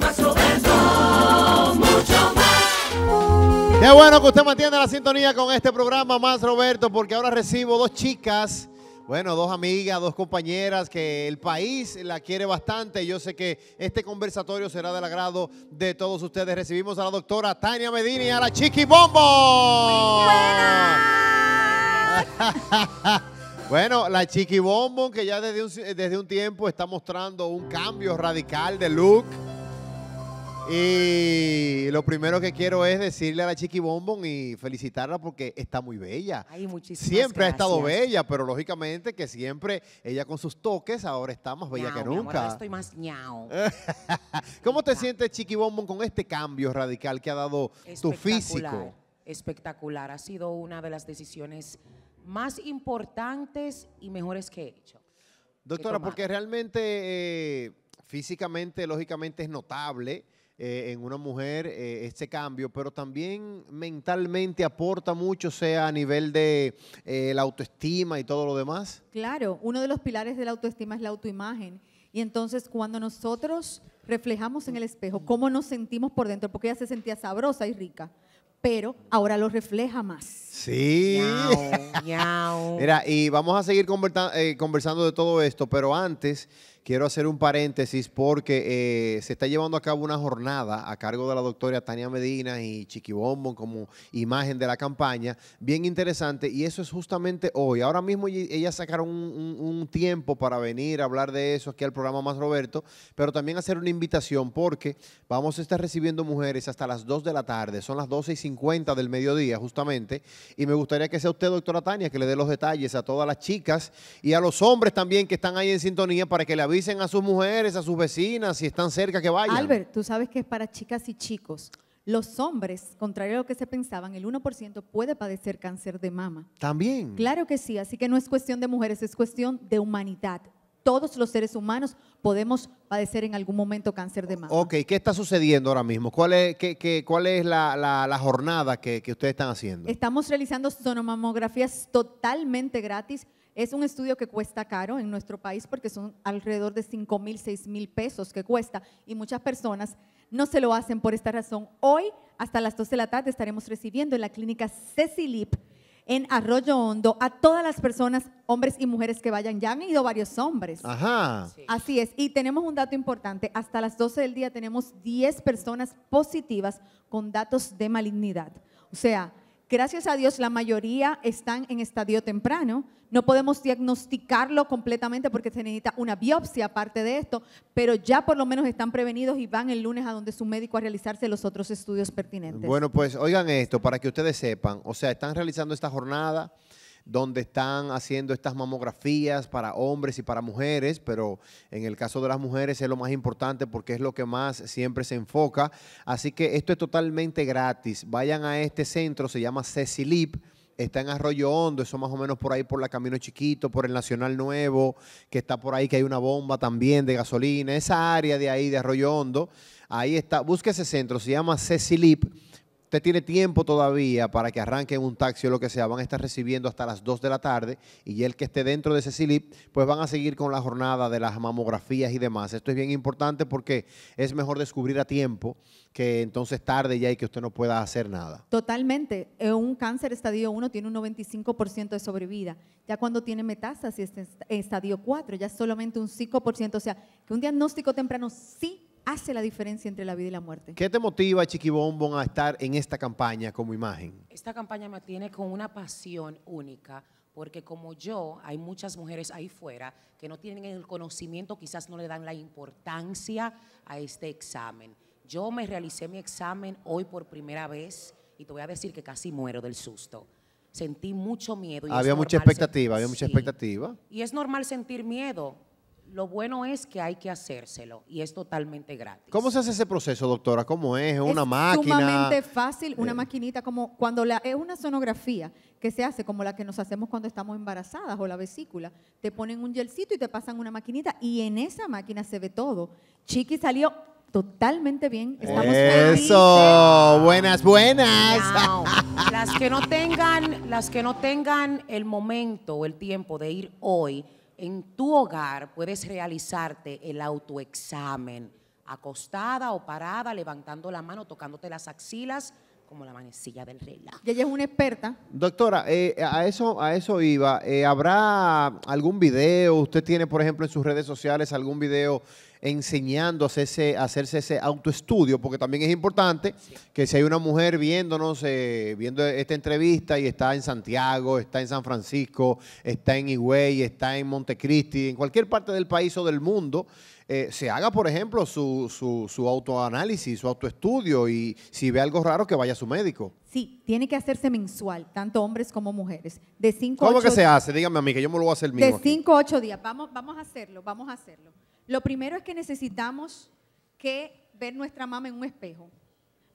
Más Roberto, mucho más. Qué bueno que usted mantiene la sintonía con este programa Más Roberto, porque ahora recibo dos chicas. Bueno, dos amigas, dos compañeras que el país la quiere bastante. Yo sé que este conversatorio será del agrado de todos ustedes. Recibimos a la doctora Tania Medina y a la Chiqui Bombo. bueno, la Chiqui Bombo que ya desde un, desde un tiempo está mostrando un cambio radical de look. Y lo primero que quiero es decirle a la Chiqui Bombón y felicitarla porque está muy bella. Ay, muchísimas siempre ha estado bella, pero lógicamente que siempre ella con sus toques ahora está más bella que nunca. estoy más ñao. ¿Cómo te sientes, Chiqui Bombón, con este cambio radical que ha dado tu físico? Espectacular. Ha sido una de las decisiones más importantes y mejores que he hecho. Doctora, porque realmente eh, físicamente, lógicamente es notable eh, en una mujer eh, este cambio, pero también mentalmente aporta mucho, sea a nivel de eh, la autoestima y todo lo demás. Claro, uno de los pilares de la autoestima es la autoimagen. Y entonces cuando nosotros reflejamos en el espejo cómo nos sentimos por dentro, porque ella se sentía sabrosa y rica, pero ahora lo refleja más. Sí. Mira, y vamos a seguir conversando de todo esto, pero antes Quiero hacer un paréntesis porque eh, se está llevando a cabo una jornada a cargo de la doctora Tania Medina y Chiquibombo como imagen de la campaña, bien interesante, y eso es justamente hoy. Ahora mismo ellas sacaron un, tiempo para venir a hablar de eso aquí al programa Más Roberto, pero también hacer una invitación porque vamos a estar recibiendo mujeres hasta las 2 de la tarde, son las 12 y 50 del mediodía justamente, y me gustaría que sea usted, doctora Tania, que le dé los detalles a todas las chicas y a los hombres también que están ahí en sintonía para que le Dicen a sus mujeres, a sus vecinas, si están cerca que vayan. Albert, tú sabes que es para chicas y chicos. Los hombres, contrario a lo que se pensaban, el 1% puede padecer cáncer de mama. También. Claro que sí, así que no es cuestión de mujeres, es cuestión de humanidad. Todos los seres humanos podemos padecer en algún momento cáncer de mama. Ok, ¿qué está sucediendo ahora mismo? ¿Cuál es, cuál es la, jornada que, que ustedes están haciendo? Estamos realizando sonomamografías totalmente gratis es un estudio que cuesta caro en nuestro país porque son alrededor de 5 mil, 6 mil pesos que cuesta y muchas personas no se lo hacen por esta razón. Hoy, hasta las 12 de la tarde, estaremos recibiendo en la clínica Cecilip en Arroyo Hondo a todas las personas, hombres y mujeres que vayan. Ya han ido varios hombres. Ajá. Así es. Y tenemos un dato importante. Hasta las 12 del día tenemos 10 personas positivas con datos de malignidad. O sea, Gracias a Dios la mayoría están en estadio temprano. No podemos diagnosticarlo completamente porque se necesita una biopsia aparte de esto, pero ya por lo menos están prevenidos y van el lunes a donde su médico a realizarse los otros estudios pertinentes. Bueno, pues oigan esto para que ustedes sepan, o sea, están realizando esta jornada donde están haciendo estas mamografías para hombres y para mujeres, pero en el caso de las mujeres es lo más importante porque es lo que más siempre se enfoca. Así que esto es totalmente gratis. Vayan a este centro, se llama Cecilip está en Arroyo Hondo, eso más o menos por ahí por la Camino Chiquito, por el Nacional Nuevo, que está por ahí, que hay una bomba también de gasolina, esa área de ahí de Arroyo Hondo, ahí está, busque ese centro, se llama Cecilip usted tiene tiempo todavía para que arranquen un taxi o lo que sea, van a estar recibiendo hasta las 2 de la tarde y el que esté dentro de ese pues van a seguir con la jornada de las mamografías y demás. Esto es bien importante porque es mejor descubrir a tiempo que entonces tarde ya y que usted no pueda hacer nada. Totalmente. Eh, un cáncer estadio 1 tiene un 95% de sobrevida. Ya cuando tiene metástasis estadio 4, ya solamente un 5%. O sea, que un diagnóstico temprano sí hace la diferencia entre la vida y la muerte. ¿Qué te motiva, Chiquibombón, a estar en esta campaña como imagen? Esta campaña me tiene con una pasión única porque como yo, hay muchas mujeres ahí fuera que no tienen el conocimiento, quizás no le dan la importancia a este examen. Yo me realicé mi examen hoy por primera vez y te voy a decir que casi muero del susto. Sentí mucho miedo. Y había mucha expectativa, había mucha expectativa. Y es normal sentir miedo lo bueno es que hay que hacérselo y es totalmente gratis. ¿Cómo se hace ese proceso, doctora? ¿Cómo es? una máquina? Es sumamente fácil, una eh. maquinita como cuando la, es una sonografía que se hace como la que nos hacemos cuando estamos embarazadas o la vesícula. Te ponen un gelcito y te pasan una maquinita y en esa máquina se ve todo. Chiqui salió totalmente bien. Estamos Eso, buenas, buenas. Las que no tengan, las que no tengan el momento o el tiempo de ir hoy en tu hogar puedes realizarte el autoexamen, acostada o parada, levantando la mano, tocándote las axilas como la manecilla del reloj. Y ella es una experta. Doctora, eh, a eso a eso iba. Eh, ¿Habrá algún video? ¿Usted tiene, por ejemplo, en sus redes sociales algún video enseñándose a hacerse, ese autoestudio, porque también es importante que si hay una mujer viéndonos, eh, viendo esta entrevista y está en Santiago, está en San Francisco, está en Higüey, está en Montecristi, en cualquier parte del país o del mundo, eh, se haga, por ejemplo, su, su, autoanálisis, su autoestudio y si ve algo raro, que vaya a su médico. Sí, tiene que hacerse mensual, tanto hombres como mujeres. De cinco ¿Cómo que se hace? Dígame a mí, que yo me lo voy a hacer mismo. De 5 a 8 días. Vamos, vamos a hacerlo, vamos a hacerlo. Lo primero es que necesitamos que ver nuestra mama en un espejo.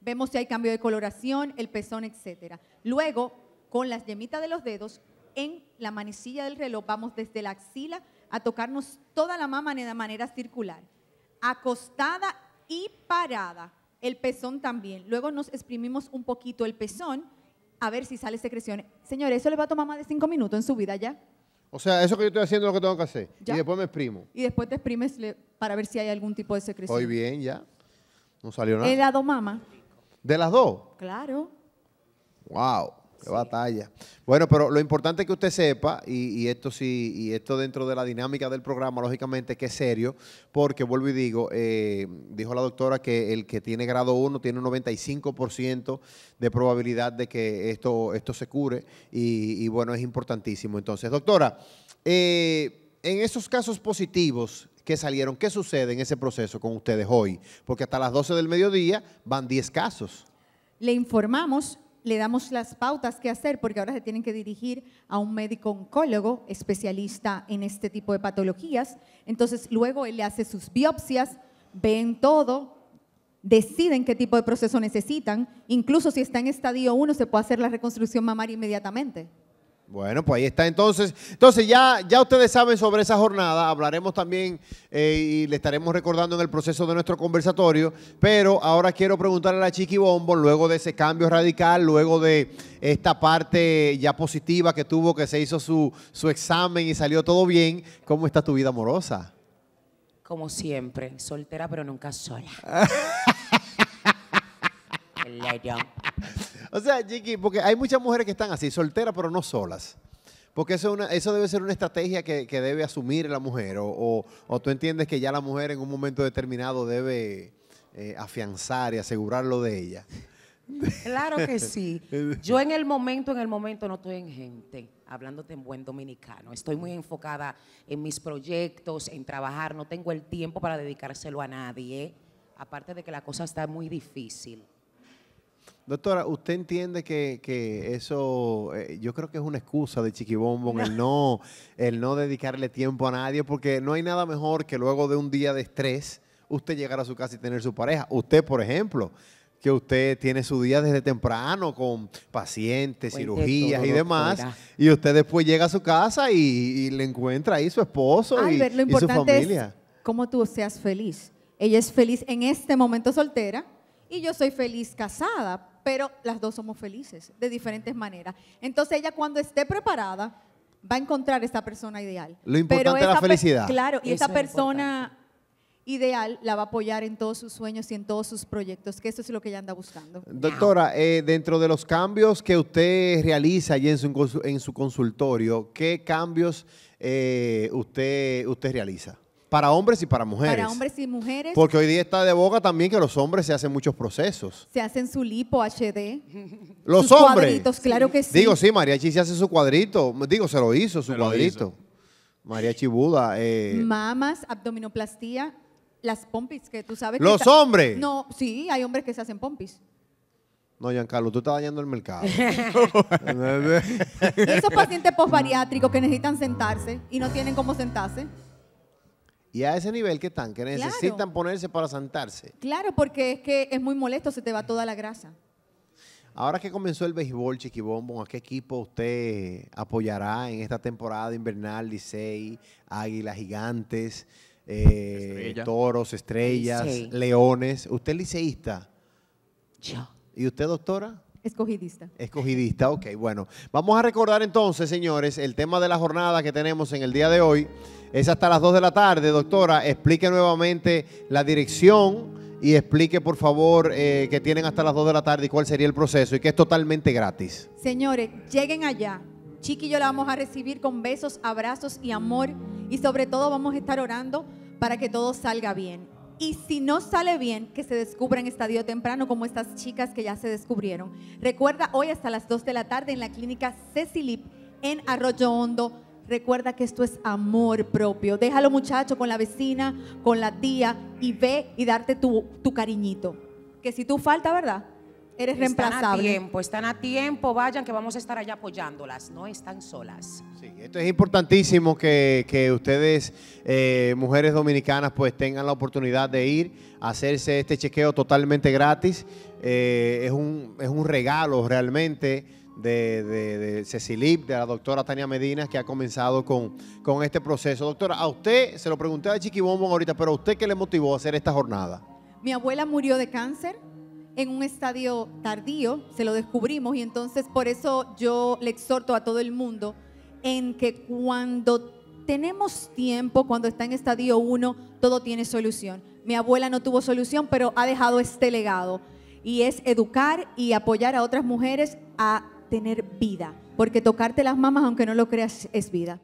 Vemos si hay cambio de coloración, el pezón, etc. Luego, con las yemitas de los dedos, en la manecilla del reloj, vamos desde la axila a tocarnos toda la mama de manera circular. Acostada y parada, el pezón también. Luego nos exprimimos un poquito el pezón a ver si sale secreción. Señores, eso le va a tomar más de cinco minutos en su vida ya. O sea, eso que yo estoy haciendo es lo que tengo que hacer. Y después me exprimo. Y después te exprimes para ver si hay algún tipo de secreción. Hoy bien, ya. No salió nada. He dado mama. ¿De las dos? Claro. Wow. Qué batalla. Bueno, pero lo importante que usted sepa, y, esto sí, y esto dentro de la dinámica del programa, lógicamente que es serio, porque vuelvo y digo, eh, dijo la doctora que el que tiene grado 1 tiene un 95% de probabilidad de que esto, esto se cure, y, bueno, es importantísimo. Entonces, doctora, eh, en esos casos positivos que salieron, ¿qué sucede en ese proceso con ustedes hoy? Porque hasta las 12 del mediodía van 10 casos. Le informamos le damos las pautas que hacer porque ahora se tienen que dirigir a un médico oncólogo especialista en este tipo de patologías. Entonces luego él le hace sus biopsias, ven todo, deciden qué tipo de proceso necesitan. Incluso si está en estadio 1 se puede hacer la reconstrucción mamaria inmediatamente. Bueno, pues ahí está entonces. Entonces ya, ya ustedes saben sobre esa jornada, hablaremos también eh, y le estaremos recordando en el proceso de nuestro conversatorio, pero ahora quiero preguntarle a la Chiqui Bombo, luego de ese cambio radical, luego de esta parte ya positiva que tuvo, que se hizo su, su examen y salió todo bien, ¿cómo está tu vida amorosa? Como siempre, soltera pero nunca sola. O sea, Chiqui, porque hay muchas mujeres que están así, solteras pero no solas. Porque eso, una, eso debe ser una estrategia que, debe asumir la mujer. O, o, tú entiendes que ya la mujer en un momento determinado debe eh, afianzar y asegurarlo de ella. Claro que sí. Yo en el momento, en el momento no estoy en gente, hablándote en buen dominicano. Estoy muy enfocada en mis proyectos, en trabajar. No tengo el tiempo para dedicárselo a nadie. ¿eh? Aparte de que la cosa está muy difícil. Doctora, ¿usted entiende que, eso, eh, yo creo que es una excusa de Chiquibombo el, no, el no dedicarle tiempo a nadie, porque no hay nada mejor que luego de un día de estrés, usted llegar a su casa y tener su pareja. Usted, por ejemplo, que usted tiene su día desde temprano con pacientes, cirugías y demás, y usted después llega a su casa y, le encuentra ahí su esposo y, lo su familia. Es cómo tú seas feliz. Ella es feliz en este momento soltera y yo soy feliz casada, pero las dos somos felices de diferentes maneras. Entonces ella cuando esté preparada va a encontrar esta persona ideal. Lo importante es la felicidad. Claro, y esa persona ideal la va a apoyar en todos sus sueños y en todos sus proyectos, que eso es lo que ella anda buscando. Doctora, eh, dentro de los cambios que usted realiza allí en su, consultorio, ¿qué cambios eh, usted, usted realiza? Para hombres y para mujeres. Para hombres y mujeres. Porque hoy día está de boca también que los hombres se hacen muchos procesos. Se hacen su lipo HD. Los hombres. hombres. Cuadritos, claro que sí. Digo, sí, Mariachi se hace su cuadrito. Digo, se lo hizo, su cuadrito. Mariachi Buda. Eh, Mamas, abdominoplastía, las pompis, que tú sabes. Los hombres. No, sí, hay hombres que se hacen pompis. No, Giancarlo, tú estás dañando el mercado. esos pacientes postbariátricos que necesitan sentarse y no tienen cómo sentarse. Y a ese nivel que están, que necesitan ponerse para sentarse. Claro, porque es que es muy molesto, se te va toda la grasa. Ahora que comenzó el béisbol, Chiquibombo, ¿a qué equipo usted apoyará en esta temporada invernal? Licey, Águilas, Gigantes, eh, Toros, Estrellas, Leones. ¿Usted es liceísta? Yo. ¿Y usted, doctora? Escogidista. Escogidista, ok. Bueno, vamos a recordar entonces, señores, el tema de la jornada que tenemos en el día de hoy. Es hasta las 2 de la tarde. Doctora, explique nuevamente la dirección y explique, por favor, eh, que tienen hasta las 2 de la tarde y cuál sería el proceso y que es totalmente gratis. Señores, lleguen allá. Chiqui y yo la vamos a recibir con besos, abrazos y amor. Y sobre todo vamos a estar orando para que todo salga bien. Y si no sale bien, que se descubran en estadio temprano, como estas chicas que ya se descubrieron. Recuerda, hoy hasta las 2 de la tarde en la clínica Cecilip en Arroyo Hondo. Recuerda que esto es amor propio. Déjalo, muchacho, con la vecina, con la tía y ve y darte tu, tu cariñito. Que si tú falta, ¿verdad? Eres están reemplazable. Están a tiempo, están a tiempo, vayan que vamos a estar allá apoyándolas, no están solas. Sí, esto es importantísimo que, ustedes, eh, mujeres dominicanas, pues tengan la oportunidad de ir a hacerse este chequeo totalmente gratis. Eh, es, un, es un regalo realmente de, de, de Cecilip, de la doctora Tania Medina, que ha comenzado con, con este proceso. Doctora, a usted, se lo pregunté a Chiquibombo ahorita, pero a usted, ¿qué le motivó a hacer esta jornada? Mi abuela murió de cáncer en un estadio tardío, se lo descubrimos y entonces por eso yo le exhorto a todo el mundo en que cuando tenemos tiempo, cuando está en estadio 1, todo tiene solución. Mi abuela no tuvo solución, pero ha dejado este legado y es educar y apoyar a otras mujeres a tener vida, porque tocarte las mamas, aunque no lo creas, es vida.